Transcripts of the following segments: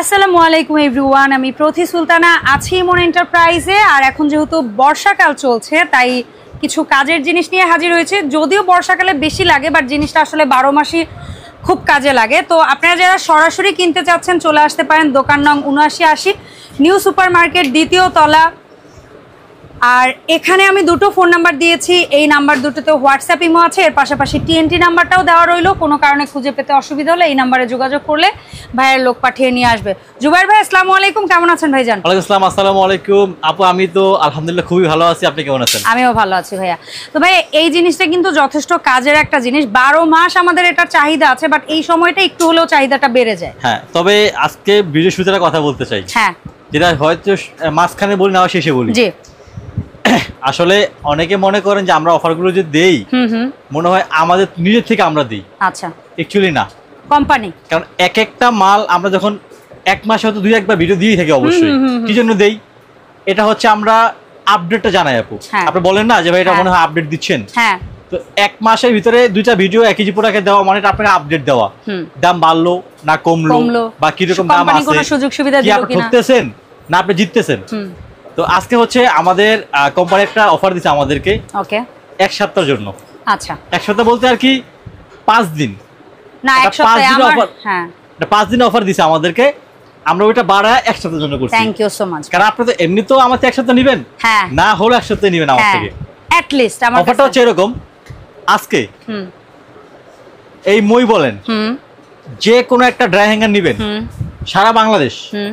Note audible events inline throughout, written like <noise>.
আসসালামু আলাইকুম এভরিওয়ান আমি প্রথি সুলতানা আছি মন এন্টারপ্রাইজে আর এখন যেহেতু বর্ষাকাল চলছে তাই কিছু কাজের জিনিস নিয়ে হাজির হয়েছে যদিও বর্ষাকালে বেশি লাগে বাট জিনিসটা আসলে বারো মাসই খুব কাজে লাগে তো আপনারা যারা সরাসরি কিনতে চাচ্ছেন চলে আসতে পারেন দোকান নং উনআশি আশি নিউ সুপার মার্কেট দ্বিতীয় তলা আর এখানে আমি দুটো ফোন নাম্বার দিয়েছি এই নাম্বার দুটোতে হোয়াটসঅ্যাপ ইমো আছে এর পাশাপাশি টিএনটি নাম্বারটাও দেওয়া রইলো কোনো কারণে খুঁজে পেতে অসুবিধা হলে এই নাম্বারে যোগাযোগ করলে ভাইয়ের লোক পাঠিয়ে নিয়ে আসবে জুবাইর ভাই আসসালামু আলাইকুম কেমন আছেন ভাই ওয়ালাইকুম আসসালাম আসসালামু আলাইকুম আপু আমি তো আলহামদুলিল্লাহ খুবই ভালো আছি আপনি কেমন আছেন আমিও ভালো আছি ভাইয়া তো ভাই এই জিনিসটা কিন্তু যথেষ্ট কাজের একটা জিনিস বারো মাস আমাদের এটা চাহিদা আছে বাট এই সময়টা একটু হলেও চাহিদাটা বেড়ে যায় হ্যাঁ তবে আজকে বিদেশ কথা বলতে চাই হ্যাঁ যেটা হয়তো মাঝখানে বলি না শেষে বলি জি আসলে অনেকে মনে করেন যে আমরা অফারগুলো যে দেই মনে হয় আমাদের নিজের থেকে আমরা দিই আচ্ছা অ্যাকচুয়ালি না কোম্পানি কারণ এক একটা মাল আমরা যখন এক মাস হয়তো দুই একবার ভিডিও দিয়ে থাকি অবশ্যই কি জন্য দেই এটা হচ্ছে আমরা আপডেটটা জানাই আপু হ্যাঁ। আপনি বলেন না যে ভাই এটা হ্যাঁ। মনে হয় আপডেট দিচ্ছেন হ্যাঁ তো এক মাসের ভিতরে দুইটা ভিডিও একই যে প্রোডাক্টে দেওয়া মানে আপনাকে আপডেট দেওয়া দাম বাড়লো না কমলো বা কিরকম দাম আছে সুযোগ সুবিধা আপনি ঠকতেছেন না আপনি জিততেছেন তো আজকে হচ্ছে আমাদের কোম্পানি একটা অফার দিচ্ছে আমাদেরকে ওকে এক সপ্তাহের জন্য আচ্ছা এক সপ্তাহ বলতে আর কি পাঁচ দিন না এক সপ্তাহ আমার হ্যাঁ পাঁচ দিন অফার দিছে আমাদেরকে আমরা ওটা বাড়া এক সপ্তাহের জন্য করছি থ্যাংক ইউ সো মাচ কারণ আপনি তো এমনি তো আমার এক সপ্তাহ নেবেন হ্যাঁ না হলো এক সপ্তাহ নেবেন আমার হ্যাঁ। থেকে অ্যাট লিস্ট আমার অফারটা হচ্ছে এরকম আজকে হুম এই মই বলেন হুম যে কোনো একটা ড্রাই হ্যাঙ্গার নেবেন সারা বাংলাদেশ হুম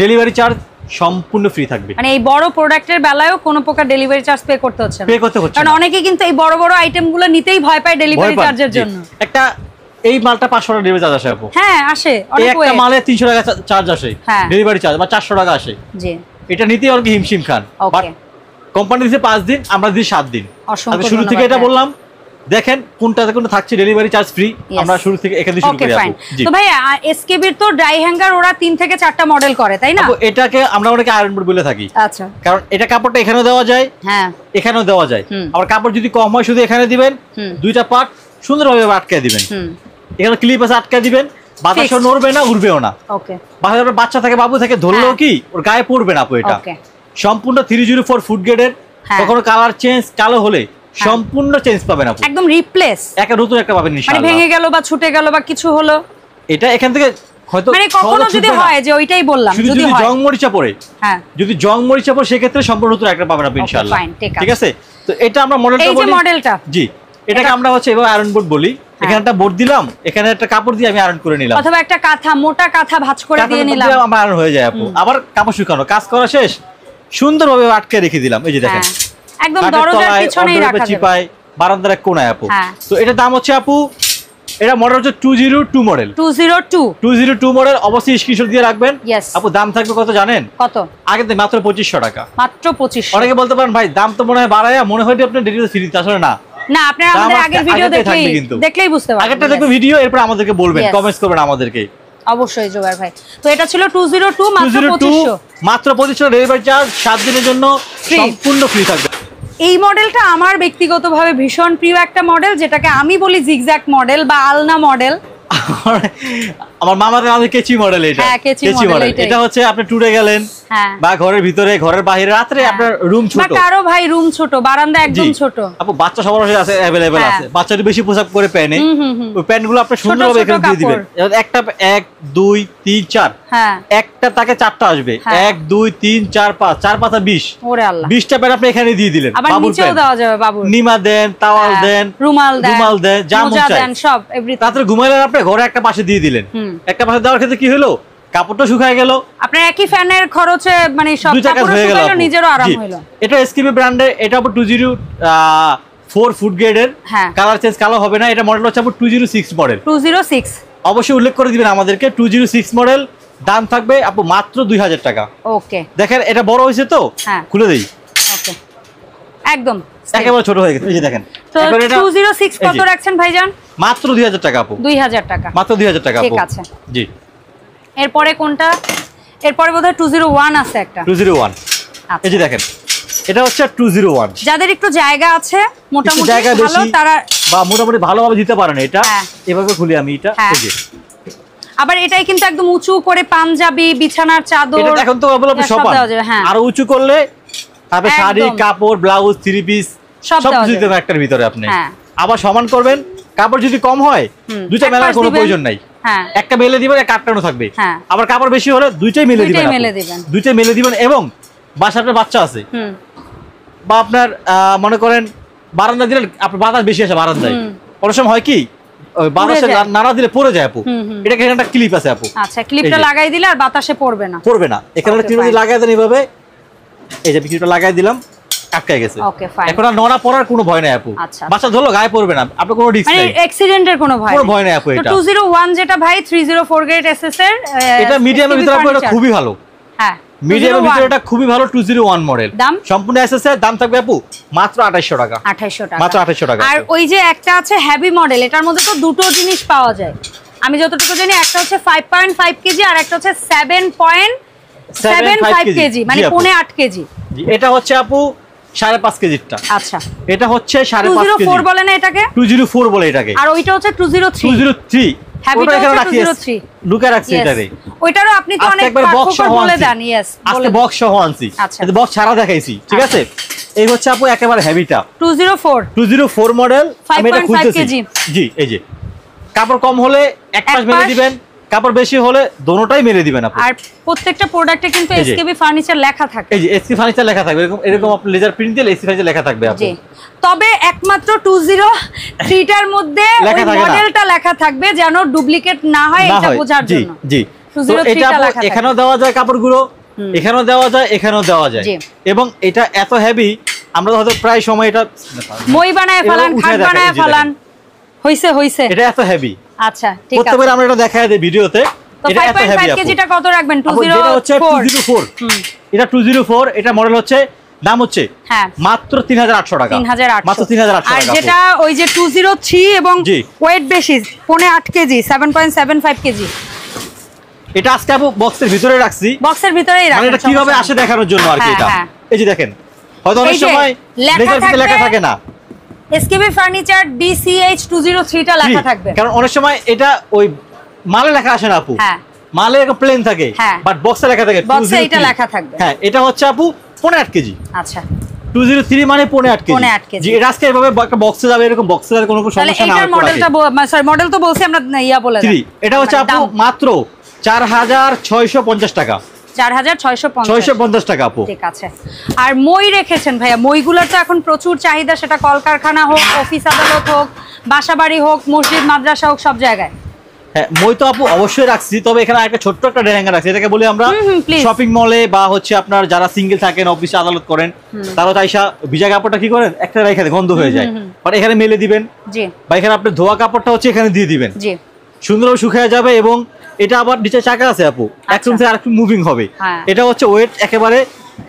ডেলিভারি চার্জ সম্পূর্ণ ফ্রি থাকবে মানে এই বড় প্রোডাক্টের বেলায়ও কোনো প্রকার ডেলিভারি চার্জ পে করতে হচ্ছে না পে করতে হচ্ছে কারণ অনেকে কিন্তু এই বড় বড় আইটেমগুলো নিতেই ভয় পায় ডেলিভারি চার্জের জন্য একটা এই মালটা 500 টাকা ডেলিভারি চার্জ আসে আপু হ্যাঁ আসে অনেক একটা মালে 300 টাকা চার্জ আসে ডেলিভারি হ্যাঁ। চার্জ বা 400 টাকা আসে জি এটা নিতেই অনেক হিমশিম খান বাট কোম্পানি দিছে 5 দিন আমরা দিই 7 দিন আচ্ছা, শুরু থেকে এটা হ্যাঁ। বললাম দেখেন কোনটাতে কোনটা থাকছে ডেলিভারি চার্জ ফ্রি আমরা শুরু থেকে এখানে শুরু করি তো ভাই এসকেবির তো ড্রাই হ্যাঙ্গার ওরা তিন থেকে চারটা মডেল করে তাই না এটাকে আমরা অনেকে আয়রন বোর্ড বলে থাকি আচ্ছা কারণ এটা কাপড়টা এখানেও দেওয়া যায় হ্যাঁ এখানেও দেওয়া যায় আবার কাপড় যদি কম হয় শুধু এখানে দিবেন দুইটা পার্ট সুন্দরভাবে আটকে দিবেন এখানে ক্লিপ আছে আটকে দিবেন বাতাস নড়বে না উড়বেও না ওকে বাচ্চা থাকে বাবু থাকে ধরলেও হ্যাঁ। কি ওর গায়ে পড়বে না এটা সম্পূর্ণ থ্রি ফোর ফুট গ্রেডের কখনো কালার চেঞ্জ কালো হলে হ্যাঁ। সম্পূর্ণ চেঞ্জ পাবে না একদম রিপ্লেস একটা নতুন একটা পাবেন মানে ইনশাআল্লাহ মানে ভেঙে গেল বা ছুটে গেল বা কিছু হলো এটা এখান থেকে হয়তো মানে কখনো যদি হয় যে ওইটাই বললাম যদি জং মরিচা পড়ে হ্যাঁ যদি জং মরিচা পড়ে সেই ক্ষেত্রে সম্পূর্ণ নতুন একটা পাবেন আপনি ইনশাআল্লাহ ঠিক আছে তো এটা আমরা মডেলটা বলি এই যে মডেলটা জি এটাকে আমরা হচ্ছে এভাবে আয়রন বোর্ড বলি হ্যাঁ। এখানে একটা বোর্ড দিলাম এখানে একটা কাপড় দিয়ে আমি আয়রন করে নিলাম অথবা একটা কাঁথা মোটা কাঁথা ভাঁজ করে দিয়ে নিলাম আমার আয়রন হয়ে যায় আপু আবার কাপড় শুকানো কাজ করা শেষ সুন্দরভাবে আটকে রেখে দিলাম এই যে দেখেন হ্যাঁ। একদম দরজার পিছনেই রাখা যাবে বারান্দার কোণায় আপু হ্যাঁ। তো এটা দাম হচ্ছে আপু এটা মডেল হচ্ছে 202 মডেল 202 202 মডেল অবশ্যই স্ক্রিনশট দিয়ে রাখবেন আপু দাম থাকবে কত জানেন কত আগে তো মাত্র 2500 টাকা মাত্র 2500 অনেকে বলতে পারেন ভাই দাম তো মনে হয় বাড়ায়া মনে হয় আপনি ডেলিভারি ফ্রি আসলে না না আপনারা আমাদের আগের ভিডিও দেখলেই দেখলেই বুঝতে পারবেন আগেরটা ভিডিও এরপর আমাদেরকে বলবেন কমেন্টস করবেন আমাদেরকে অবশ্যই জোবার ভাই তো এটা ছিল 202 মাত্র 2500 মাত্র 2500 ডেলিভারি চার্জ 7 দিনের জন্য সম্পূর্ণ ফ্রি থাকবে এই মডেলটা আমার ব্যক্তিগতভাবে ভীষণ প্রিয় একটা মডেল যেটাকে আমি বলি জিগজ্যাক মডেল বা আলনা মডেল আমার মামার আমাদের কেচি মডেল এটা হ্যাঁ কেচি মডেল এটা হচ্ছে আপনি ট্যুরে গেলেন হ্যাঁ। বা ঘরের ভিতরে ঘরের বাহিরে রাত্রে হ্যাঁ। আপনার রুম ছোট কারো ভাই রুম ছোট বারান্দা একদম ছোট আপু বাচ্চা সবার আছে अवेलेबल হ্যাঁ। আছে বাচ্চাদের বেশি পোশাক করে পেনে ওই প্যান্টগুলো আপনি সুন্দরভাবে এখানে দিয়ে দিবেন একটা 1 2 3 4 হ্যাঁ একটা তাকে চারটা আসবে 1 2 3 4 5 4 পাতা 20 ওরে আল্লাহ 20 টা প্যান্ট আপনি এখানে দিয়ে দিলেন বাবুর নিচেও দেওয়া যাবে বাবুর নিমা দেন তাওয়াল দেন রুমাল দেন রুমাল দেন জামা দেন সব এভরিথিং রাতে ঘুমাইলেন আপনি ঘরে একটা পাশে দিয়ে দিলেন একটা পাশে দেওয়ার ক্ষেত্রে কি হলো কাপড়টা শুকায় গেল আপনার একই ফ্যানের খরচে মানে সব কাপড় হয়ে গেল নিজেরও আরাম হলো এটা এসকিপি ব্র্যান্ডের এটা আবার 204 ফুট গ্রেডের কালার চেঞ্জ কালো হবে না এটা মডেল হচ্ছে আবার 206 মডেল 206 অবশ্যই উল্লেখ করে দিবেন আমাদেরকে 206 মডেল দাম থাকবে আপু মাত্র 2000 টাকা ওকে দেখেন এটা বড় হইছে তো হ্যাঁ। খুলে দেই ওকে একদম একেবারে ছোট হয়ে গেছে এই যে দেখেন তো 206 কত রাখছেন ভাইজান মাত্র 2000 টাকা আপু 2000 টাকা মাত্র 2000 টাকা আপু ঠিক আছে জি এরপরে কোনটা এরপরে বোধহয় 201 আছে একটা 201 আচ্ছা। এই যে দেখেন এটা হচ্ছে 201 যাদের একটু জায়গা আছে মোটামুটি তারা বা মোটামুটি ভালোভাবে দিতে পারেন এটা হ্যাঁ। এভাবে খুলি আমি এটা হ্যাঁ। এই যে আবার এটাই কিন্তু একদম উঁচু করে পাঞ্জাবি বিছানার চাদর এখন তো অবলম্বন হ্যাঁ, সব আর উঁচু করলে তারপরে শাড়ি কাপড় ব্লাউজ থ্রি পিস সব কিছু দিতে একটার ভিতরে আপনি আবার সমান করবেন কাপড় যদি কম হয় দুইটা মেলার কোনো প্রয়োজন নাই হ্যাঁ। একটা মেলে দিবেন একটা আটকানো থাকবে হ্যাঁ। আবার কাপড় বেশি হলে দুইটাই মেলে দিবেন দুইটাই মেলে দিবেন এবং বাসা আপনার বাচ্চা আছে বা আপনার মনে করেন বারান্দা দিলে আপনার বাতাস বেশি আসে বারান্দায় অনেক সময় হয় কি বাতাসে নাড়া দিলে পড়ে যায় আপু এটা এখানে একটা ক্লিপ আছে আপু ক্লিপটা আচ্ছা, দিলে আর বাতাসে না এখানে দেন দিলাম আটকায় গেছে ওকে ফাইন এখন নোনা পড়ার কোনো ভয় নাই আপু আচ্ছা। গায়ে পড়বে না কোনো রিস্ক মানে নাই অ্যাক্সিডেন্টের কোনো ভয় কোনো ভয় নাই আপু এটা 201 যেটা ভাই 304 গ্রেড এটা মিডিয়ামের uh, আপু হ্যাঁ, এটা খুবই ভালো হ্যাঁ মিডিয়ামের এটা খুবই ভালো 201 মডেল দাম সম্পূর্ণ দাম থাকবে আপু মাত্র 2800 টাকা 2800 টাকা মাত্র 2800 টাকা আর ওই যে একটা আছে হেভি মডেল এটার মধ্যে তো দুটো জিনিস পাওয়া যায় আমি যতটুকু জানি একটা হচ্ছে 5.5 কেজি আর একটা হচ্ছে 7.75 কেজি মানে 8 কেজি এটা হচ্ছে আপু সাড়ে পাঁচ কেজিরটা আচ্ছা এটা হচ্ছে সাড়ে পাঁচ কেজি বলে না এটাকে টু জিরো ফোর বলে এটাকে আর ওইটা হচ্ছে টু জিরো থ্রি এই হচ্ছে আপু একেবারে two zero four two zero four model জি এই যে কাপড় কম হলে এক মাস ভেঙে দিবেন কাপড় বেশি হলে দোনোটাই মেরে দিবেন আপনি আর প্রত্যেকটা প্রোডাক্টে কিন্তু এসকেবি ফার্নিচার লেখা থাকে এই যে এসকে ফার্নিচার লেখা থাকবে এরকম এরকম আপনি লেজার প্রিন্ট দিলে এসকে ফার্নিচার লেখা থাকবে আপনি তবে একমাত্র 203 টার মধ্যে ওই মডেলটা লেখা থাকবে যেন ডুপ্লিকেট না হয় এটা বোঝার জন্য জি জি এটা এখানেও দেওয়া যায় কাপড়গুলো এখানেও দেওয়া যায় এখানেও দেওয়া যায় এবং এটা এত হেভি আমরা হয়তো প্রায় সময় এটা মই বানায় ফেলান খাট বানায় ফেলান হইছে হইছে এটা এত হেভি আচ্ছা ঠিক আছে প্রথমে আমরা এটা দেখায় দেই ভিডিওতে এটা এত হেভি আপু কেজিটা কত রাখবেন 204 এটা 204 এটা মডেল হচ্ছে দাম হচ্ছে হ্যাঁ মাত্র 3800 টাকা 3800 মাত্র 3800 টাকা যেটা ওই যে 203 এবং ওয়েট বেশি পনে 8 কেজি 7.75 কেজি এটা আজকে আপু বক্সের ভিতরে রাখছি বক্সের ভিতরেই রাখছি মানে এটা কিভাবে আসে দেখানোর জন্য আর কি হ্যাঁ, এটা হ্যাঁ। এই যে দেখেন হয়তো অনেক সময় লেখার লেখা থাকে না এসকেবি ফার্নিচার ডিসিএইচ 203 টা লেখা থাকবে কারণ অনেক সময় এটা ওই মালে লেখা আসে না আপু হ্যাঁ মালে একটা প্লেন থাকে বাট হ্যাঁ। বক্সে লেখা থাকে বক্সে এটা লেখা থাকবে হ্যাঁ এটা হচ্ছে আপু 15 কেজি আচ্ছা 203 মানে 15 কেজি 15 কেজি এটা আজকে এভাবে একটা বক্সে যাবে এরকম বক্সে যাবে কোনো সমস্যা না এটার মডেলটা সরি মডেল তো বলছি আমরা ইয়া বলে এটা হচ্ছে মানে আপু মাত্র 4650 টাকা 4650 টাকা আপু ঠিক আছে আর মই রেখেছেন ভাইয়া মইগুলোর তো এখন প্রচুর চাহিদা সেটা কলকারখানা হোক অফিস আদালত হোক বাসাবাড়ি হোক মসজিদ মাদ্রাসা হোক সব জায়গায় হ্যাঁ, মই তো আপু অবশ্যই রাখছি তবে এখানে একটা ছোট্ট একটা ডেরাঙ্গা রাখছি এটাকে বলি আমরা শপিং মলে বা হচ্ছে আপনার যারা সিঙ্গেল থাকেন অফিসে আদালত করেন তারা তাইসা ভিজা কাপড়টা কি করেন একটা রাইখা গন্ধ হয়ে যায় বাট এখানে মেলে দিবেন বা এখানে আপনার ধোয়া কাপড়টা হচ্ছে এখানে দিয়ে দিবেন সুন্দরভাবে শুকিয়ে যাবে এবং এটা আবার নিচে চাকা আছে আপু আচ্ছা। এক রুম থেকে আরেক মুভিং হবে হ্যাঁ। এটা হচ্ছে ওয়েট একেবারে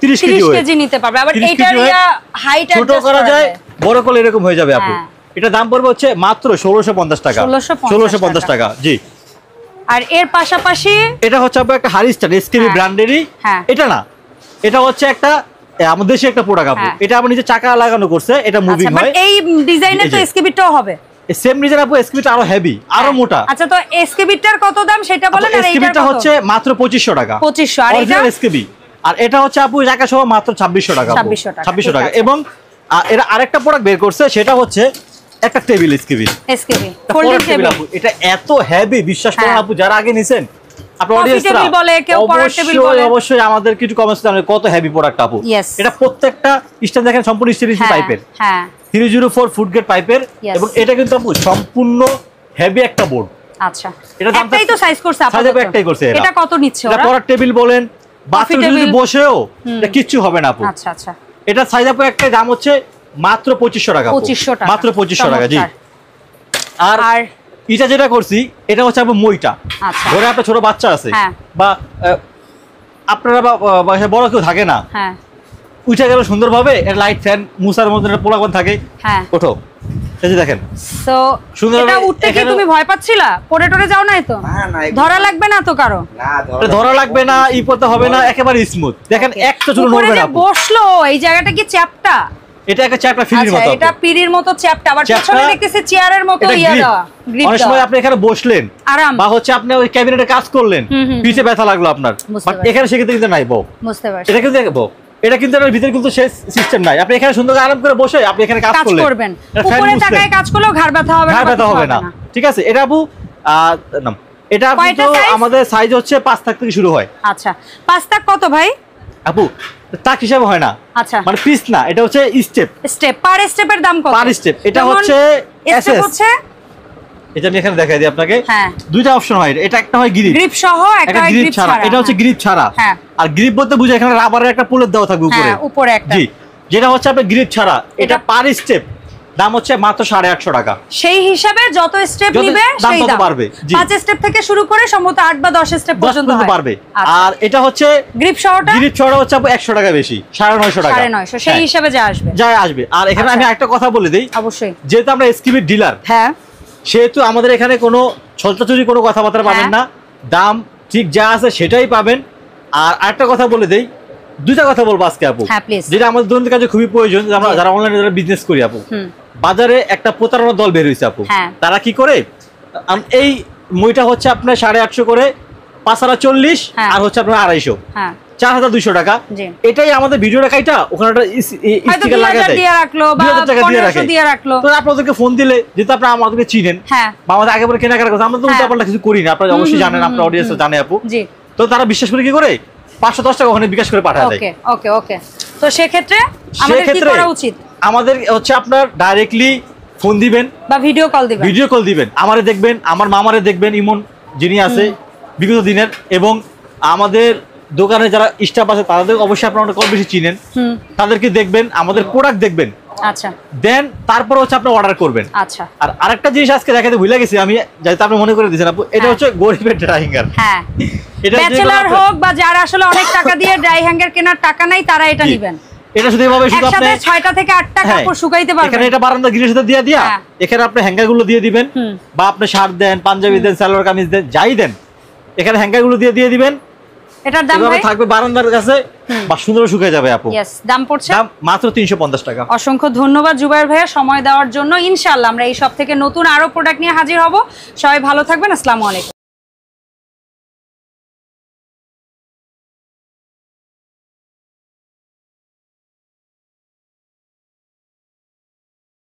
তিরিশ কেজি কেজি নিতে পারবে আবার এটার হাইট ছোট করা যায় বড় করলে এরকম হয়ে যাবে আপু হ্যাঁ। এটা দাম পড়বে হচ্ছে মাত্র ষোলোশো পঞ্চাশ টাকা ষোলোশো পঞ্চাশ টাকা জি আর এর পাশাপাশি এটা হচ্ছে আপু একটা হারিস্টার এসকেবি ব্র্যান্ডেরই এটা না এটা হচ্ছে একটা আমাদের দেশে একটা প্রোডাক্ট আপু হ্যাঁ। এটা আমার নিজে চাকা লাগানো করছে এটা মুভিং আচ্ছা, হয় এই ডিজাইনে তো এসকেবিটাও হবে সেম রিজন আপু এসকেবিটা আরো হেভি আরো মোটা আচ্ছা তো কত দাম সেটা বলেন আর হচ্ছে মাত্র 2500 টাকা 2500 আর আর এটা হচ্ছে আপু সহ মাত্র 2600 টাকা 2600 টাকা এবং এরা আরেকটা প্রোডাক্ট বের করছে সেটা হচ্ছে একটা table SKB SKB folding table আপু এটা এত হেভি বিশ্বাস করেন হ্যাঁ। আপু যারা আগে নিছেন অবশ্যই আমাদের কিছু কমেন্টস কত হেভি প্রোডাক্ট আপু এটা প্রত্যেকটা স্ট্যান্ড দেখেন সম্পূর্ণ টাইপের হ্যাঁ three zero four foot gate পাইপের এবং এটা কিন্তু আপু সম্পূর্ণ হেভি একটা বোর্ড আচ্ছা। একটাই করছে বসেও কিচ্ছু হবে না আচ্ছা, আচ্ছা। এটা সাইজ দাম হচ্ছে মাত্র টাকা মাত্র টাকা জি আর এটা যেটা করছি এটা হচ্ছে মইটা ছোট বাচ্চা আছে হ্যাঁ। বা আপনারা বা বড় কেউ থাকে না হ্যাঁ। উঠে গেল সুন্দরভাবে এর লাইট ফ্যান মুসার মধ্যে একটা থাকে হ্যাঁ ওঠো এই দেখেন সো এটা উঠতে কি তুমি ভয় পাচ্ছিলা পড়ে টরে যাও না ধরা লাগবে না তো কারো না ধরা লাগবে না ই পড়তে হবে না একেবারে স্মুথ দেখেন নড়বে না বসলো এই জায়গাটা কি চ্যাপটা এটা একটা চ্যাপটা ফিরির আচ্ছা, মতো এটা পিরির মতো চ্যাপটা আবার পেছনে চেয়ারের মতো ইয়া অনেক সময় আপনি এখানে বসলেন আরাম বা হচ্ছে আপনি ওই ক্যাবিনেটে কাজ করলেন পিঠে ব্যথা লাগলো আপনার এখানে সেক্ষেত্রে কিন্তু নাই বউ বুঝতে পারছি এটা কিন্তু বউ এটা কিন্তু আমার ভিতরে কিন্তু শেষ সিস্টেম নাই আপনি এখানে সুন্দর আরাম করে বসে আপনি এখানে কাজ করলে করবেন উপরে টাকায় কাজ করলে ঘর ব্যথা হবে না ঘাড় ব্যথা হবে না ঠিক আছে এটা আপু নাম এটা কিন্তু আমাদের সাইজ হচ্ছে 5 থাক থেকে শুরু হয় আচ্ছা 5 থাক কত ভাই আপু তাক হিসাব হয় না আচ্ছা মানে পিস না এটা হচ্ছে স্টেপ স্টেপ পার স্টেপের দাম কত পার স্টেপ এটা হচ্ছে এসএস হচ্ছে এটা আমি এখানে দেখাই দিই আপনাকে হ্যাঁ। দুইটা অপশন হয় এটা একটা হয় গ্রিপ গ্রিপ সহ একটা গ্রিপ ছাড়া এটা হচ্ছে গ্রিপ হ্যাঁ। ছাড়া হ্যাঁ। আর গ্রিপ বলতে বুঝে এখানে রাবারের একটা দেওয়া থাকবে উপরে উপরে একটা জি যেটা হচ্ছে গ্রিপ ছাড়া এটা পার স্টেপ দাম হচ্ছে মাত্র সাড়ে আটশো টাকা সেই হিসাবে যত স্টেপ নিবে দাম বাড়বে পাঁচ স্টেপ থেকে শুরু করে সম্ভবত আট বা দশ স্টেপ পর্যন্ত পারবে আচ্ছা। আর এটা হচ্ছে গ্রিপ সহটা গ্রিপ সহটা হচ্ছে একশো টাকা বেশি সাড়ে নয়শো টাকা সাড়ে নয়শো সেই হিসাবে যা আসবে যা আসবে আর এখানে আমি একটা আচ্ছা। কথা বলে দিই অবশ্যই যেহেতু আমরা ডিলার হ্যাঁ সেহেতু আমাদের এখানে কোনো ছলচাচুরি কোনো কথাবার্তা পাবেন হ্যাঁ। না দাম ঠিক যা আছে সেটাই পাবেন আর আরেকটা কথা বলে দেই দুইটা কথা বলবো আজকে আপু হ্যাঁ, যেটা আমাদের দৈনন্দিন কাজে খুবই প্রয়োজন যারা অনলাইনে যারা বিজনেস করি আপু বাজারে একটা প্রতারণা দল বের হয়েছে আপু হ্যাঁ। তারা কি করে এই মইটা হচ্ছে আপনার সাড়ে আটশো করে পাঁচ চল্লিশ আর হচ্ছে আপনার আড়াইশো চার হাজার দুইশো টাকা এটাই আমাদের ভিডিও ওখানে একটা আপনাদেরকে ফোন দিলে যেহেতু হ্যাঁ। কেনাকাটা আমরা হ্যাঁ। কিছু অবশ্যই জানেন জানে আপু তো তারা বিশ্বাস করে কি করে পাঁচশো দশ টাকা ওখানে বিকাশ করে পাঠায় ওকে তো সেক্ষেত্রে আমাদের আমাদের হচ্ছে আপনার ডাইরেক্টলি ফোন দিবেন বা ভিডিও কল দিবেন ভিডিও কল দিবেন আমারে দেখবেন আমার মামারে দেখবেন ইমন যিনি আছে বিগত দিনের এবং আমাদের দোকানে যারা স্টাফ আছে তাদের অবশ্যই আপনারা অনেক বেশি চিনেন তাদেরকে দেখবেন আমাদের প্রোডাক্ট দেখবেন আচ্ছা দেন তারপর হচ্ছে আপনি অর্ডার করবেন আচ্ছা আর আরেকটা জিনিস আজকে দেখাতে ভুলে গেছি আমি যাতে আপনি মনে করে দিয়েছেন আপু এটা হ্যাঁ। হচ্ছে গরিবের ড্রাই হ্যাঙ্গার হ্যাঁ ব্যাচেলর <laughs> হোক বা যারা আসলে অনেক টাকা দিয়ে ড্রাই হ্যাঙ্গার কেনার টাকা নাই তারা এটা নেবেন এটা শুধু এভাবে শুধু আপনি 6টা থেকে 8টা হ্যাঁ। কাপড় শুকাইতে পারবেন এখানে এটা বারান্দা গ্রিলের সাথে দিয়ে দিয়া হ্যাঁ। এখানে আপনি হ্যাঙ্গার গুলো দিয়ে দিবেন বা আপনি শার্ট দেন পাঞ্জাবি দেন সালোয়ার কামিজ দেন যাই দেন এখানে হ্যাঙ্গার গুলো দিয়ে দিয়ে দিবেন এটার দাম ভাই থাকবে বারান্দার কাছে বা সুন্দর শুকায় যাবে আপু यस দাম পড়ছে দাম মাত্র 350 টাকা অসংখ্য ধন্যবাদ জুবায়ের ভাইয়া সময় দেওয়ার জন্য ইনশাআল্লাহ আমরা এই সব থেকে নতুন আরো প্রোডাক্ট নিয়ে হাজির হব সবাই ভালো থাকবেন আসসালামু আলাইকুম